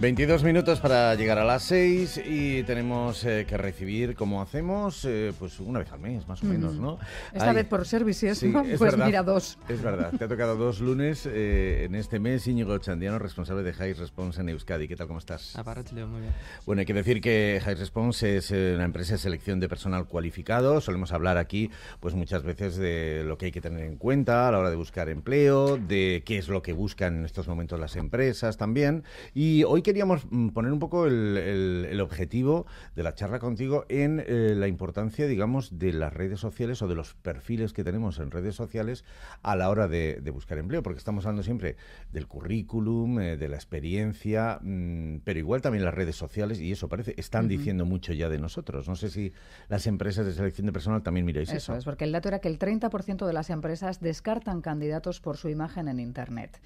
22 minutos para llegar a las 6 y tenemos eh, que recibir, como hacemos, eh, pues una vez al mes, más o menos, ¿no? Esta vez por servicios, pues mira, dos. Es verdad, te ha tocado dos lunes eh, en este mes. Íñigo Chandiano, responsable de High Response en Euskadi. ¿Qué tal, cómo estás? muy bien. Bueno, hay que decir que High Response es una empresa de selección de personal cualificado. Solemos hablar aquí, pues muchas veces, de lo que hay que tener en cuenta a la hora de buscar empleo, de qué es lo que buscan en estos momentos las empresas también. Y hoy que queríamos mm, poner un poco el, objetivo de la charla contigo en eh, la importancia, digamos, de las redes sociales o de los perfiles que tenemos en redes sociales a la hora de, buscar empleo, porque estamos hablando siempre del currículum, eh, de la experiencia, mm, pero igual también las redes sociales, y eso parece, están diciendo mucho ya de nosotros. No sé si las empresas de selección de personal también miráis eso. Eso es, porque el dato era que el 30% de las empresas descartan candidatos por su imagen en Internet.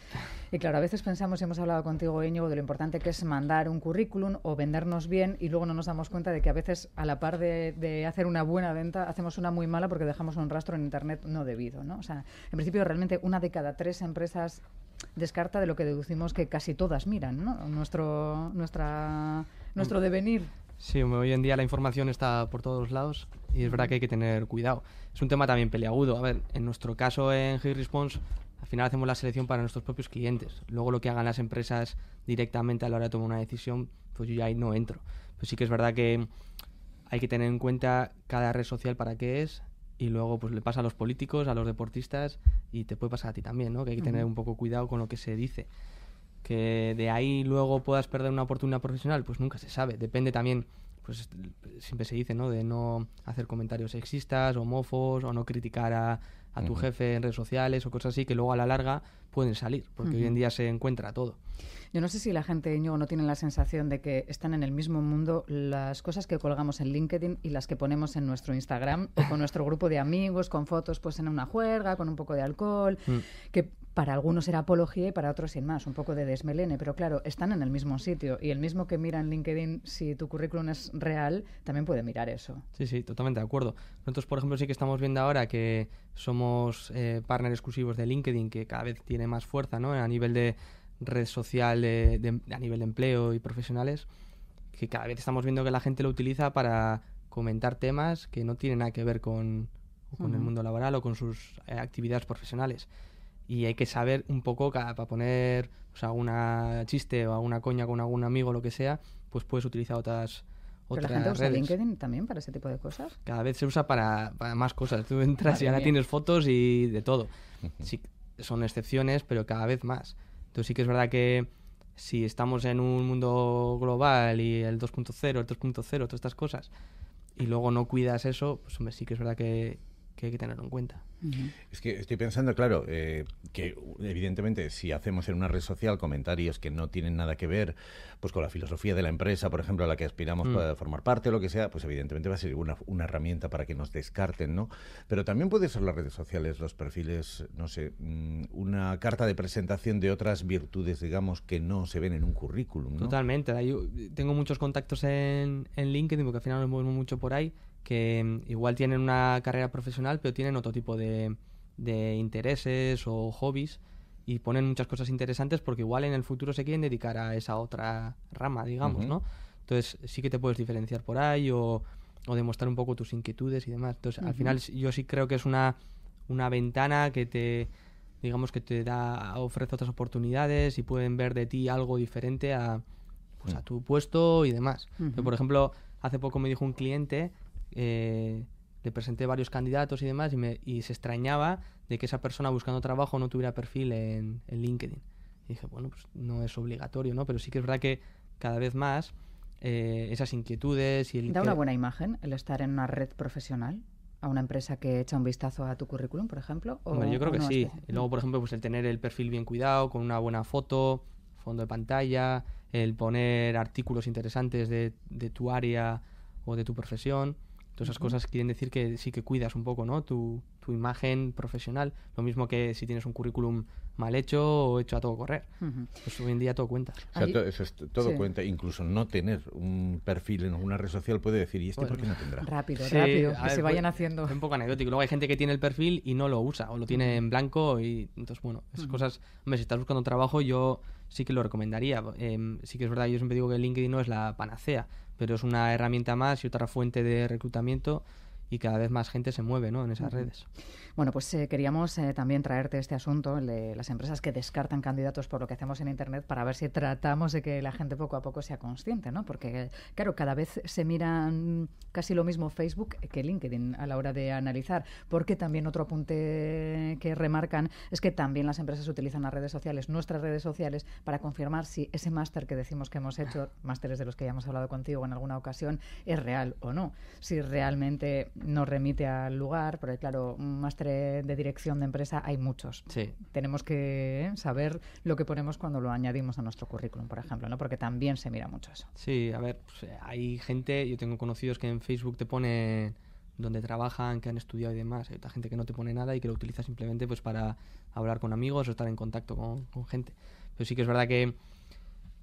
Y claro, a veces pensamos, y hemos hablado contigo, Íñigo, de lo importante que es mandar un currículum o vendernos bien y luego no nos damos cuenta de que a veces a la par de, hacer una buena venta hacemos una muy mala porque dejamos un rastro en Internet no debido. ¿no? O sea, en principio realmente una de cada tres empresas descarta de lo que deducimos que casi todas miran, Nuestro, nuestra, nuestro devenir. Sí, hoy en día la información está por todos lados y es verdad que hay que tener cuidado. Es un tema también peleagudo. A ver, en nuestro caso en Hit Response al final hacemos la selección para nuestros propios clientes. Luego lo que hagan las empresas directamente a la hora de tomar una decisión, pues yo ya ahí no entro. Pues sí que es verdad que hay que tener en cuenta cada red social para qué es y luego pues le pasa a los políticos, a los deportistas y te puede pasar a ti también, ¿no? Que hay que tener un poco cuidado con lo que se dice. Que de ahí luego puedas perder una oportunidad profesional, pues nunca se sabe. Depende también, pues siempre se dice, ¿no? De no hacer comentarios sexistas, o mofos o no criticar a a tu jefe en redes sociales o cosas así que luego a la larga pueden salir, porque hoy en día se encuentra todo. Yo no sé si la gente, Ñugo no tiene la sensación de que están en el mismo mundo las cosas que colgamos en LinkedIn y las que ponemos en nuestro Instagram o con nuestro grupo de amigos, con fotos pues en una juerga, con un poco de alcohol, mm. que para algunos era apología y para otros sin más, un poco de desmelene, pero claro, están en el mismo sitio y el mismo que mira en LinkedIn, si tu currículum es real, también puede mirar eso. Sí, sí, totalmente de acuerdo. Nosotros, por ejemplo, sí que estamos viendo ahora que somos eh, partners exclusivos de LinkedIn, que cada vez tienen más fuerza ¿no? a nivel de red social, a nivel de empleo y profesionales, que cada vez estamos viendo que la gente lo utiliza para comentar temas que no tienen nada que ver con, con el mundo laboral o con sus eh, actividades profesionales. Y hay que saber un poco, para poner o pues, chiste o alguna coña con algún amigo o lo que sea, pues puedes utilizar otras, ¿Pero la gente usa LinkedIn también para ese tipo de cosas? Cada vez se usa para, más cosas. Tú entras y ya tienes fotos y de todo. Sí son excepciones, pero cada vez más. Entonces sí que es verdad que si estamos en un mundo global y el 2.0, el 3.0, todas estas cosas, y luego no cuidas eso, pues hombre, sí que es verdad que que hay que tenerlo en cuenta. Es que estoy pensando, claro, eh, que evidentemente si hacemos en una red social comentarios que no tienen nada que ver pues con la filosofía de la empresa, por ejemplo, a la que aspiramos mm. para formar parte o lo que sea, pues evidentemente va a ser una, herramienta para que nos descarten, ¿no? Pero también puede ser las redes sociales, los perfiles, no sé, mm, una carta de presentación de otras virtudes, digamos, que no se ven en un currículum, ¿no? Totalmente. Yo eh, tengo muchos contactos en, en LinkedIn, porque al final nos movemos mucho por ahí, que mm, igual tienen una carrera profesional, pero tienen otro tipo de, intereses o hobbies y ponen muchas cosas interesantes porque igual en el futuro se quieren dedicar a esa otra rama, digamos, ¿no? Entonces sí que te puedes diferenciar por ahí o, demostrar un poco tus inquietudes y demás. Entonces al final yo sí creo que es una, ventana que te, digamos, que te da, ofrece otras oportunidades y pueden ver de ti algo diferente a, pues, a mm. tu puesto y demás. por ejemplo, hace poco me dijo un cliente eh, le presenté varios candidatos y demás y, se extrañaba de que esa persona buscando trabajo no tuviera perfil en, LinkedIn. Y dije, bueno, pues no es obligatorio, ¿no? Pero sí que es verdad que cada vez más eh, esas inquietudes y el... ¿Da una buena imagen el estar en una red profesional? a una empresa que echa un vistazo a tu currículum, por ejemplo? O, yo creo que sí. Y luego, por ejemplo, pues el tener el perfil bien cuidado, con una buena foto, fondo de pantalla, el poner artículos interesantes de tu área o de tu profesión. Todas esas cosas quieren decir que sí que cuidas un poco, ¿no? Tu, imagen profesional. Lo mismo que si tienes un currículum mal hecho o hecho a todo correr. Pues hoy en día todo cuenta. todo, cuenta. Incluso no tener un perfil en alguna red social puede decir, ¿y este por qué no tendrá? Rápido, rápido. Que se pues, vayan haciendo. Es un poco anecdótico. Luego hay gente que tiene el perfil y no lo usa o lo tiene en blanco. y Entonces, bueno, esas cosas. Hombre, si estás buscando trabajo, yo sí que lo recomendaría. Em, sí que es verdad, yo siempre digo que LinkedIn no es la panacea pero es una herramienta más y otra fuente de reclutamiento y cada vez más gente se mueve ¿no? en esas redes. Bueno, pues eh, queríamos eh, también traerte este asunto, de las empresas que descartan candidatos por lo que hacemos en Internet, para ver si tratamos de que la gente poco a poco sea consciente, ¿no? Porque, claro, cada vez se miran casi lo mismo Facebook que LinkedIn a la hora de analizar, porque también otro apunte que remarcan es que también las empresas utilizan las redes sociales, nuestras redes sociales, para confirmar si ese máster que decimos que hemos hecho, másteres de los que ya hemos hablado contigo en alguna ocasión, es real o no, si realmente nos remite al lugar, porque claro, un máster de dirección de empresa hay muchos. Sí. Tenemos que ¿eh? saber lo que ponemos cuando lo añadimos a nuestro currículum, por ejemplo, ¿no? Porque también se mira mucho eso. Sí, a ver, pues, eh, hay gente, yo tengo conocidos que en Facebook te pone donde trabajan, que han estudiado y demás. Hay otra gente que no te pone nada y que lo utiliza simplemente pues para hablar con amigos o estar en contacto con, con gente. Pero sí que es verdad que,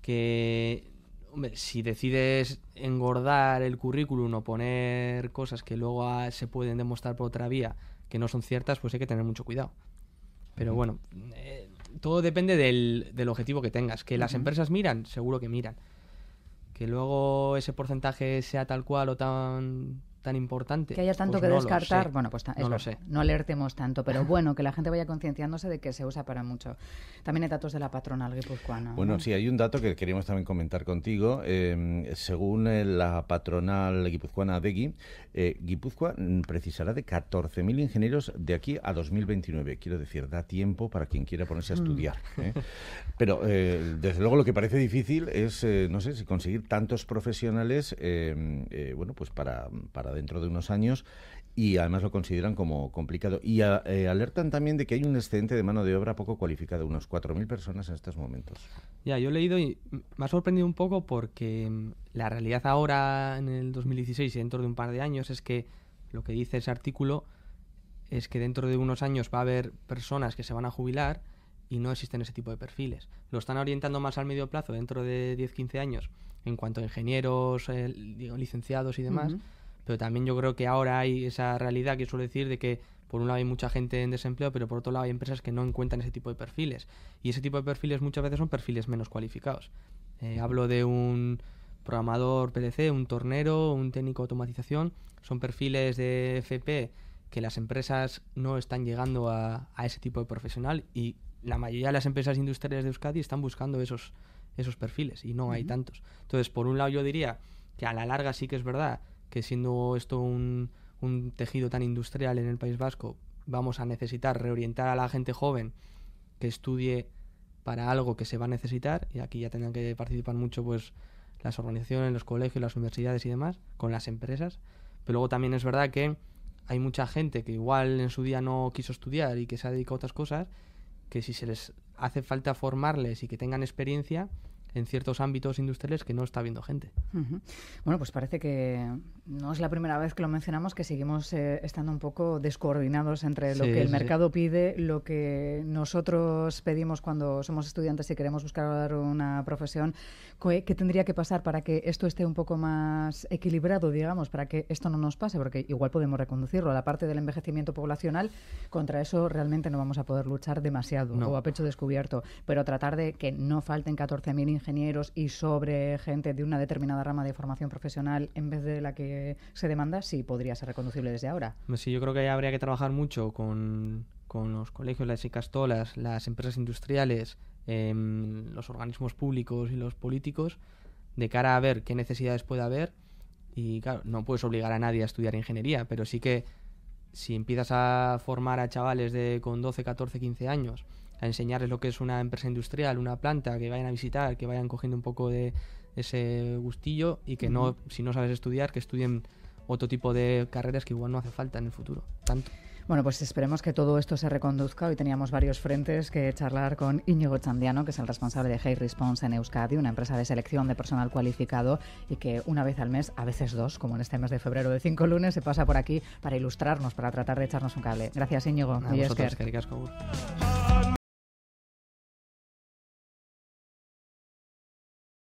que Hombre, si decides engordar el currículum o poner cosas que luego ah, se pueden demostrar por otra vía que no son ciertas, pues hay que tener mucho cuidado. Pero bueno, eh, todo depende del, objetivo que tengas. Que las empresas miran, seguro que miran. Que luego ese porcentaje sea tal cual o tan tan importante. Que haya tanto pues que descartar. Bueno, pues no, sé. no alertemos tanto, pero bueno, que la gente vaya concienciándose de que se usa para mucho. También hay datos de la patronal guipuzcoana. Bueno, sí, hay un dato que queríamos también comentar contigo. Em, según eh, la patronal guipuzcoana DEGI, eh, Guipúzcoa mm, precisará de 14.000 ingenieros de aquí a 2029. Quiero decir, da tiempo para quien quiera ponerse a mm. estudiar. ¿eh? Pero eh, desde luego lo que parece difícil es, no sé, si conseguir tantos profesionales, em, bueno, pues para, para dentro de unos años y además lo consideran como complicado. Y ah, eh, alertan también de que hay un excedente de mano de obra poco cualificada, unos 4.000 personas en estos momentos. Ya, yo he leído y me ha sorprendido un poco porque mm, la realidad ahora, en el 2016 y dentro de un par de años, es que lo que dice ese artículo es que dentro de unos años va a haber personas que se van a jubilar y no existen ese tipo de perfiles. Lo están orientando más al medio plazo, dentro de 10-15 años, en cuanto a ingenieros, eh, licenciados y demás pero también yo creo que ahora hay esa realidad que suelo decir de que por un lado hay mucha gente en desempleo, pero por otro lado hay empresas que no encuentran ese tipo de perfiles. Y ese tipo de perfiles muchas veces son perfiles menos cualificados. Eh, hablo de un programador PDC, un tornero, un técnico de automatización. Son perfiles de FP que las empresas no están llegando a, ese tipo de profesional y la mayoría de las empresas industriales de Euskadi están buscando esos, esos perfiles y no hay tantos. Entonces, por un lado yo diría que a la larga sí que es verdad que siendo esto un, tejido tan industrial en el País Vasco, vamos a necesitar reorientar a la gente joven que estudie para algo que se va a necesitar, y aquí ya tendrán que participar mucho pues las organizaciones, los colegios, las universidades y demás, con las empresas. Pero luego también es verdad que hay mucha gente que igual en su día no quiso estudiar y que se ha dedicado a otras cosas, que si se les hace falta formarles y que tengan experiencia, en ciertos ámbitos industriales que no está habiendo gente. Bueno, pues parece que no es la primera vez que lo mencionamos, que seguimos eh, estando un poco descoordinados entre lo que el mercado pide, lo que nosotros pedimos cuando somos estudiantes y queremos buscar una profesión. ¿Qué tendría que pasar para que esto esté un poco más equilibrado, digamos, para que esto no nos pase? Porque igual podemos reconducirlo a la parte del envejecimiento poblacional. Contra eso realmente no vamos a poder luchar demasiado o a pecho descubierto, pero tratar de que no falten 14.000 ingenieros ingenieros y sobre gente de una determinada rama de formación profesional en vez de la que se demanda, sí podría ser reconducible desde ahora. Sí, yo creo que habría que trabajar mucho con, los colegios, las icastolas, las empresas industriales, em, los organismos públicos y los políticos de cara a ver qué necesidades puede haber. Y claro, no puedes obligar a nadie a estudiar ingeniería, pero sí que si empiezas a formar a chavales de con 12, 14, 15 años a enseñarles lo que es una empresa industrial, una planta, que vayan a visitar, que vayan cogiendo un poco de ese gustillo y que no, si no sabes estudiar, que estudien otro tipo de carreras que igual no hace falta en el futuro. Bueno, pues esperemos que todo esto se reconduzca. Hoy teníamos varios frentes que charlar con Íñigo Chandiano, que es el responsable de Hey Response en Euskadi, una empresa de selección de personal cualificado y que una vez al mes, a veces dos, como en este mes de febrero de cinco lunes, se pasa por aquí para ilustrarnos, para tratar de echarnos un cable. Gracias, Íñigo. A y vosotros,